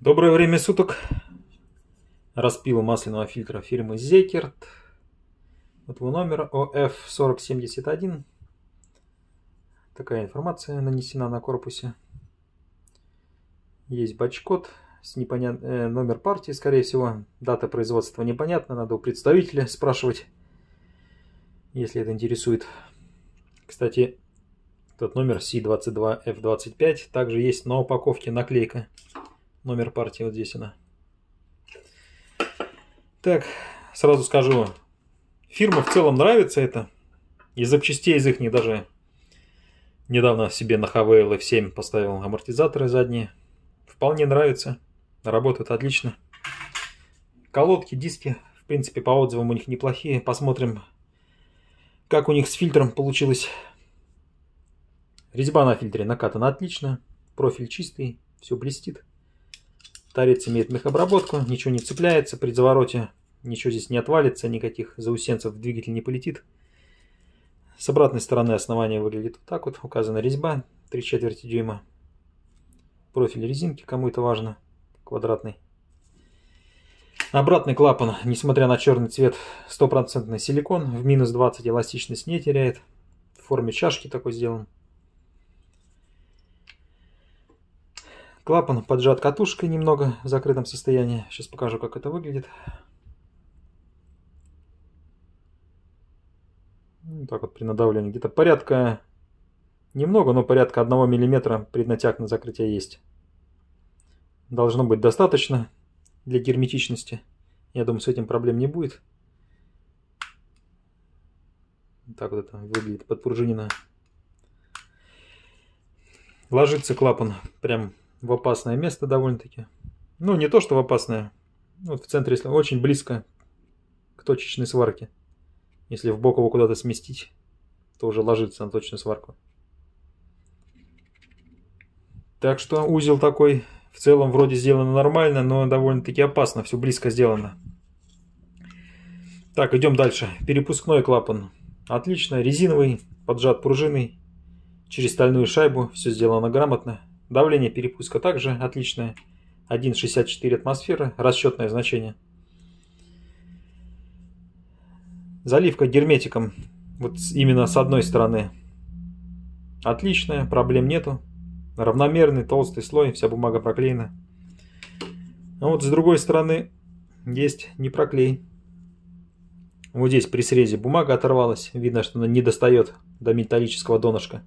Доброе время суток. Распил масляного фильтра фирмы Зекерт. Вот его номер ОF4071. Такая информация нанесена на корпусе. Есть бачкод с непонят... э, номер партии, скорее всего. Дата производства непонятна, надо у представителя спрашивать, если это интересует. Кстати, тот номер C22F25 также есть на упаковке наклейка номер партии вот здесь она. Так, сразу скажу, фирма в целом нравится это. И запчастей из их не даже недавно себе на HVL F7 поставил амортизаторы задние. Вполне нравится, работают отлично. Колодки, диски, в принципе, по отзывам у них неплохие. Посмотрим, как у них с фильтром получилось. Резьба на фильтре накатана отлично, профиль чистый, все блестит. Торец имеет мехобработку, ничего не цепляется при завороте, ничего здесь не отвалится, никаких заусенцев в двигатель не полетит. С обратной стороны основания выглядит вот так вот, указана резьба 3 четверти дюйма. Профиль резинки, кому это важно, квадратный. Обратный клапан, несмотря на черный цвет, стопроцентный силикон, в минус 20 эластичность не теряет. В форме чашки такой сделан. Клапан поджат катушкой немного в закрытом состоянии. Сейчас покажу, как это выглядит. Вот ну, так вот при надавлении. Где-то порядка, немного, но порядка 1 мм преднатяг на закрытие есть. Должно быть достаточно для герметичности. Я думаю, с этим проблем не будет. Так вот это выглядит подпружинено. Ложится клапан прям в опасное место довольно-таки. Ну, не то, что в опасное. Вот ну, в центре, если очень близко к точечной сварке. Если в бок его куда-то сместить, то уже ложится на точную сварку. Так что узел такой в целом вроде сделано нормально, но довольно-таки опасно, все близко сделано. Так, идем дальше. Перепускной клапан. Отлично, резиновый, поджат пружиной, через стальную шайбу, все сделано грамотно. Давление перепуска также отличное. 1,64 атмосферы, расчетное значение. Заливка герметиком, вот именно с одной стороны, отличная, проблем нету. Равномерный, толстый слой, вся бумага проклеена. А вот с другой стороны есть не проклей. Вот здесь при срезе бумага оторвалась, видно, что она не достает до металлического донышка.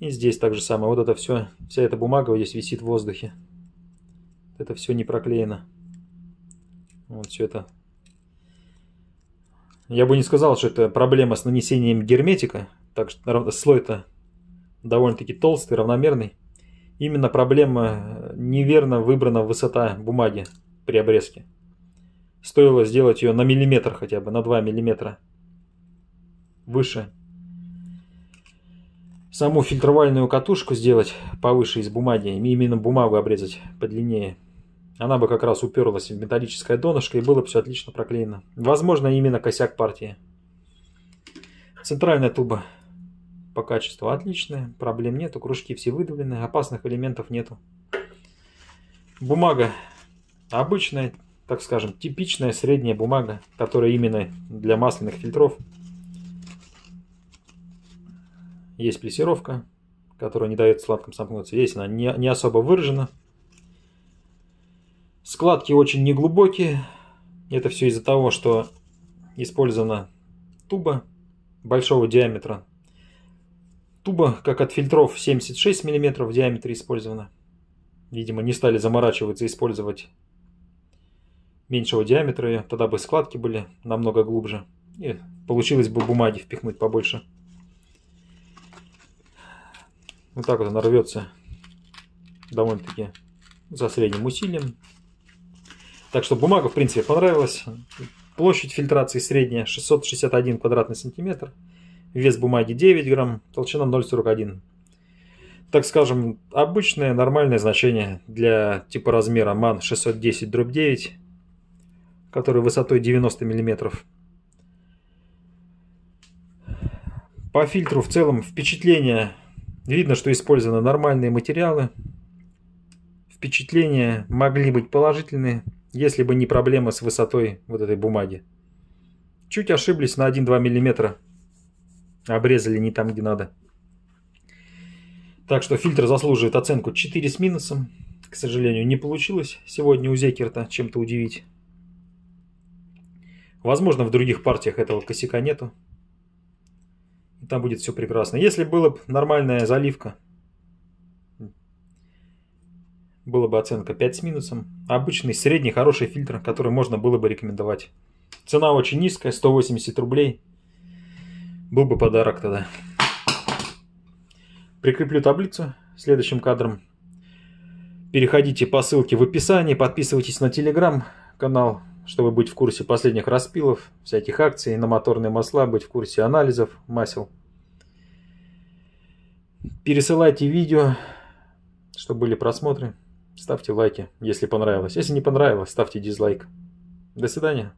И здесь так же самое. Вот это все, вся эта бумага здесь висит в воздухе. Это все не проклеено. Вот все это. Я бы не сказал, что это проблема с нанесением герметика. Так что слой-то довольно-таки толстый, равномерный. Именно проблема э, неверно выбрана высота бумаги при обрезке. Стоило сделать ее на миллиметр хотя бы, на 2 миллиметра выше саму фильтровальную катушку сделать повыше из бумаги, именно бумагу обрезать подлиннее. Она бы как раз уперлась в металлическое донышко и было бы все отлично проклеено. Возможно, именно косяк партии. Центральная туба по качеству отличная, проблем нету, кружки все выдавлены, опасных элементов нету. Бумага обычная, так скажем, типичная средняя бумага, которая именно для масляных фильтров есть плесировка, которая не дает складкам сомкнуться. Здесь она не, не особо выражена. Складки очень неглубокие. Это все из-за того, что использована туба большого диаметра. Туба, как от фильтров, 76 мм в диаметре использована. Видимо, не стали заморачиваться использовать меньшего диаметра. Тогда бы складки были намного глубже. И получилось бы бумаги впихнуть побольше. Вот так вот она рвется довольно-таки за средним усилием. Так что бумага, в принципе, понравилась. Площадь фильтрации средняя 661 квадратный сантиметр. Вес бумаги 9 грамм, толщина 0,41. Так скажем, обычное нормальное значение для типа размера MAN 610 дробь 9, который высотой 90 миллиметров. По фильтру в целом впечатление Видно, что использованы нормальные материалы. Впечатления могли быть положительные, если бы не проблема с высотой вот этой бумаги. Чуть ошиблись на 1-2 мм. Обрезали не там, где надо. Так что фильтр заслуживает оценку 4 с минусом. К сожалению, не получилось сегодня у Зекерта чем-то удивить. Возможно, в других партиях этого косяка нету там будет все прекрасно. Если была бы нормальная заливка, была бы оценка 5 с минусом. Обычный, средний, хороший фильтр, который можно было бы рекомендовать. Цена очень низкая, 180 рублей. Был бы подарок тогда. Прикреплю таблицу следующим кадром. Переходите по ссылке в описании, подписывайтесь на телеграм-канал, чтобы быть в курсе последних распилов, всяких акций на моторные масла, быть в курсе анализов масел. Пересылайте видео, чтобы были просмотры. Ставьте лайки, если понравилось. Если не понравилось, ставьте дизлайк. До свидания.